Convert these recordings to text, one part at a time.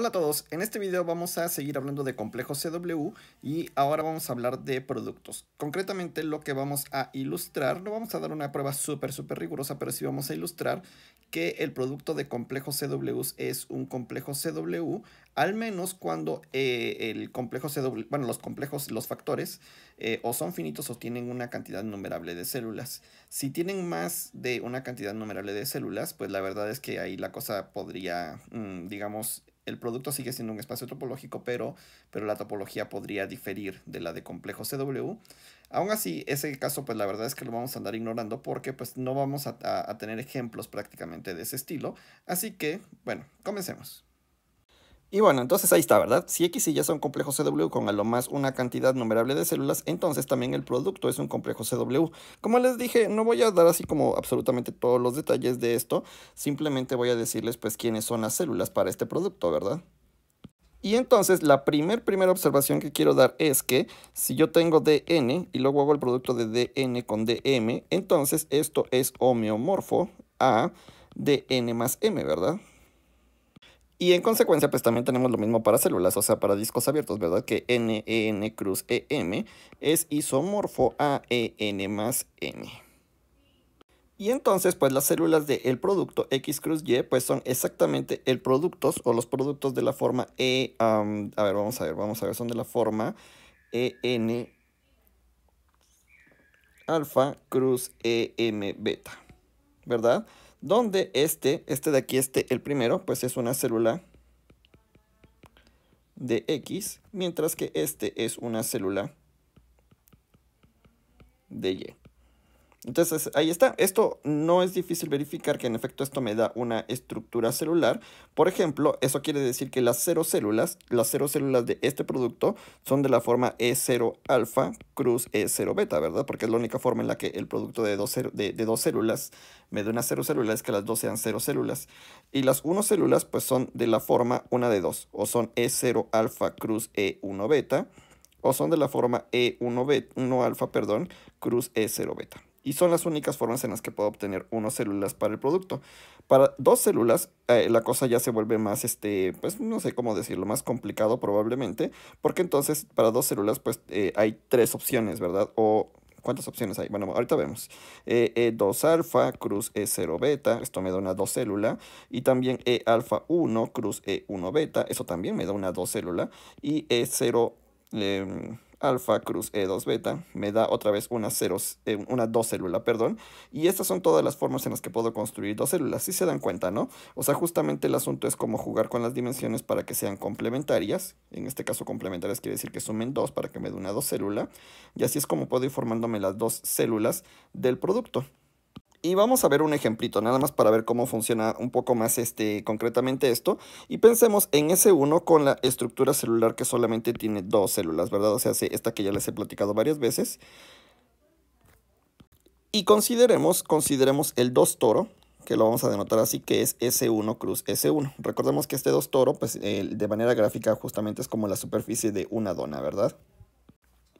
Hola a todos, en este video vamos a seguir hablando de complejos CW y ahora vamos a hablar de productos. Concretamente lo que vamos a ilustrar, no vamos a dar una prueba súper súper rigurosa, pero sí vamos a ilustrar que el producto de complejos CW es un complejo CW, al menos cuando eh, el complejo CW, bueno, los complejos, los factores, eh, o son finitos o tienen una cantidad numerable de células. Si tienen más de una cantidad numerable de células, pues la verdad es que ahí la cosa podría, mm, digamos, el producto sigue siendo un espacio topológico, pero, pero la topología podría diferir de la de complejo CW. Aún así, ese caso, pues la verdad es que lo vamos a andar ignorando porque pues no vamos a tener ejemplos prácticamente de ese estilo. Así que, bueno, comencemos. Y bueno, entonces ahí está, ¿verdad? Si X y Y son complejos CW con a lo más una cantidad numerable de células, entonces también el producto es un complejo CW. Como les dije, no voy a dar así como absolutamente todos los detalles de esto, simplemente voy a decirles pues quiénes son las células para este producto, ¿verdad? Y entonces la primer, primera observación que quiero dar es que si yo tengo DN y luego hago el producto de DN con DM, entonces esto es homeomorfo a DN más M, ¿verdad? Y en consecuencia, pues también tenemos lo mismo para células, o sea, para discos abiertos, ¿verdad? Que N, e, cruz EM es isomorfo a EN más N. Y entonces, pues las células del producto X cruz Y, pues son exactamente el productos o los productos de la forma E, a ver, vamos a ver, vamos a ver, son de la forma EN alfa cruz EM beta, ¿verdad? donde este, este de aquí, este, el primero, pues es una célula de X, mientras que este es una célula de Y. Entonces ahí está, esto no es difícil verificar que en efecto esto me da una estructura celular. Por ejemplo, eso quiere decir que las cero células, las cero células de este producto son de la forma E0 alfa cruz E0 beta, ¿verdad? Porque es la única forma en la que el producto de dos, de, de dos células me da una cero célula es que las dos sean cero células. Y las uno células pues son de la forma una de dos, o son E0 alfa cruz E1 beta, o son de la forma E1 beta, 1 alfa, perdón, cruz E0 beta y son las únicas formas en las que puedo obtener unas células para el producto. Para dos células eh, la cosa ya se vuelve más, este, pues no sé cómo decirlo, más complicado probablemente, porque entonces para dos células pues eh, hay tres opciones, ¿verdad? O ¿Cuántas opciones hay? Bueno, ahorita vemos. E, 2 e alfa, cruz E0 beta, esto me da una dos célula. Y también E alfa 1, cruz E1 beta, eso también me da una dos célula. Y E0 alfa cruz E2 beta me da otra vez una, ceros eh, una dos célula, perdón. Y estas son todas las formas en las que puedo construir dos células, si se dan cuenta, ¿no? O sea, justamente el asunto es cómo jugar con las dimensiones para que sean complementarias. En este caso complementarias quiere decir que sumen dos para que me dé una dos célula. Y así es como puedo ir formándome las dos células del producto. Y vamos a ver un ejemplito, nada más para ver cómo funciona un poco más este, concretamente esto. Y pensemos en S1 con la estructura celular que solamente tiene dos células, ¿verdad? O sea, esta que ya les he platicado varias veces. Y consideremos, consideremos el 2 toro, que lo vamos a denotar así, que es S1 cruz S1. Recordemos que este dos toro, pues de manera gráfica justamente es como la superficie de una dona, ¿verdad?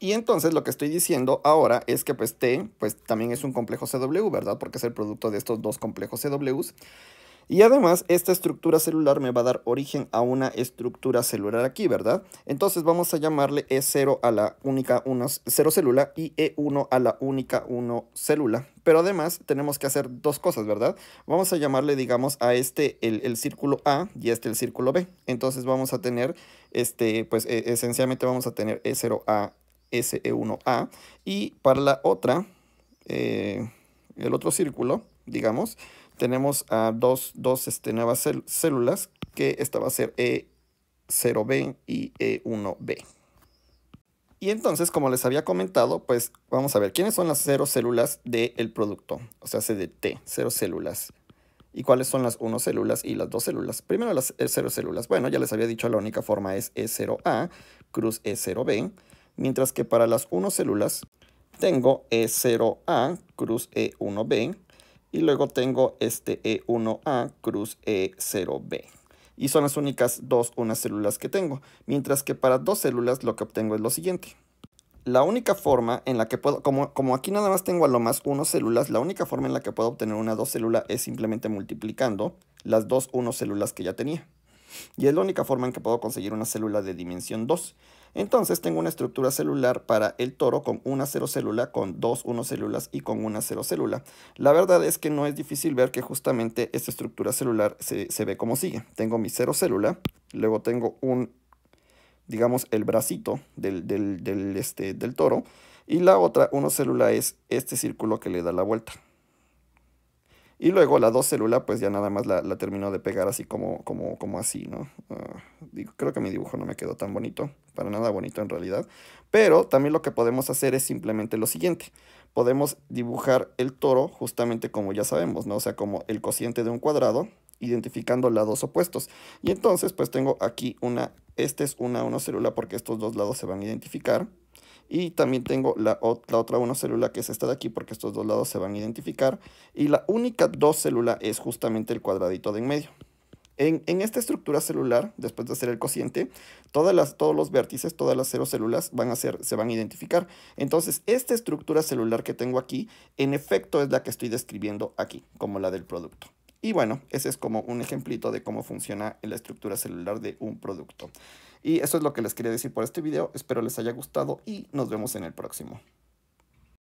Y entonces lo que estoy diciendo ahora es que pues T pues también es un complejo CW, ¿verdad? Porque es el producto de estos dos complejos CWs. Y además esta estructura celular me va a dar origen a una estructura celular aquí, ¿verdad? Entonces vamos a llamarle E0 a la única 1 0 célula y E1 a la única 1 célula. Pero además tenemos que hacer dos cosas, ¿verdad? Vamos a llamarle, digamos, a este el, círculo A y este el círculo B. Entonces vamos a tener, este, pues e, esencialmente vamos a tener E0A SE1A. Y para la otra, eh, el otro círculo, digamos, tenemos a dos, este, nuevas células, que esta va a ser E0B y E1B. Y entonces, como les había comentado, pues vamos a ver quiénes son las cero células del producto, o sea, CDT, de T, cero células. ¿Y cuáles son las 1 células y las dos células? Primero las 0 eh, células. Bueno, ya les había dicho, la única forma es E0A cruz E0B mientras que para las 1 células tengo E0A cruz E1B y luego tengo este E1A cruz E0B. Y son las únicas dos unas células que tengo, mientras que para dos células lo que obtengo es lo siguiente. La única forma en la que puedo, como, como aquí nada más tengo a lo más uno células, la única forma en la que puedo obtener una dos célula es simplemente multiplicando las dos uno células que ya tenía y es la única forma en que puedo conseguir una célula de dimensión 2. Entonces tengo una estructura celular para el toro con una cero célula, con dos uno células y con una cero célula. La verdad es que no es difícil ver que justamente esta estructura celular se, ve como sigue. Tengo mi cero célula, luego tengo un, digamos, el bracito del, este, del toro y la otra uno célula es este círculo que le da la vuelta. Y luego la dos célula, pues ya nada más la, terminó de pegar así como, como, como así, ¿no? Ah, creo que mi dibujo no me quedó tan bonito, para nada bonito en realidad. Pero también lo que podemos hacer es simplemente lo siguiente. Podemos dibujar el toro justamente como ya sabemos, ¿no? O sea, como el cociente de un cuadrado, identificando lados opuestos. Y entonces, pues tengo aquí una, esta es una, una célula porque estos dos lados se van a identificar. Y también tengo la, otra una célula que es esta de aquí porque estos dos lados se van a identificar. Y la única dos célula es justamente el cuadradito de en medio. En, esta estructura celular, después de hacer el cociente, todas las, todos los vértices, todas las cero células van a ser, se van a identificar. Entonces, esta estructura celular que tengo aquí, en efecto, es la que estoy describiendo aquí, como la del producto. Y bueno, ese es como un ejemplito de cómo funciona la estructura celular de un producto. Y eso es lo que les quería decir por este video. Espero les haya gustado y nos vemos en el próximo.